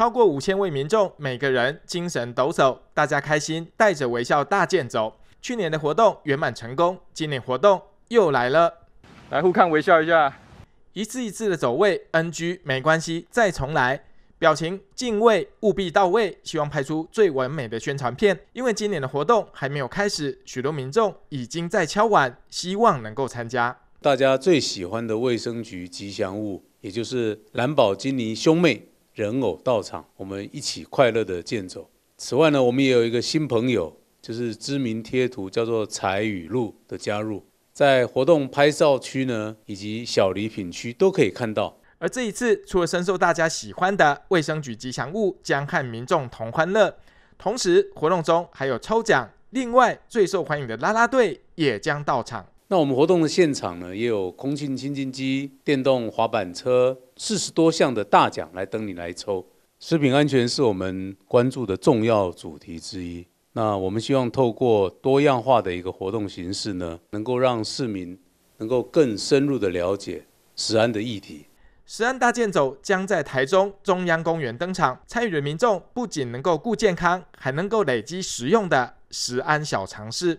超过五千位民众，每个人精神抖擞，大家开心，带着微笑大健走。去年的活动圆满成功，今年活动又来了，来互看微笑一下，一次一次的走位，NG 没关系，再重来。表情敬畏务必到位，希望拍出最完美的宣传片。因为今年的活动还没有开始，许多民众已经在敲碗，希望能够参加。大家最喜欢的卫生局吉祥物，也就是蓝宝精灵兄妹。人偶到场，我们一起快乐的健走。此外呢，我们也有一个新朋友，就是知名贴图叫做彩雨露的加入，在活动拍照区呢，以及小礼品区都可以看到。而这一次，除了深受大家喜欢的卫生局吉祥物将和民众同欢乐，同时活动中还有抽奖，另外最受欢迎的啦啦队也将到场。那我们活动的现场呢，也有空气清净机、电动滑板车，四十多项的大奖来等你来抽。食品安全是我们关注的重要主题之一。那我们希望透过多样化的一个活动形式呢，能够让市民能够更深入的了解食安的议题。食安大健走将在台中中央公园登场，参与的民众不仅能够顾健康，还能够累积实用的食安小常识。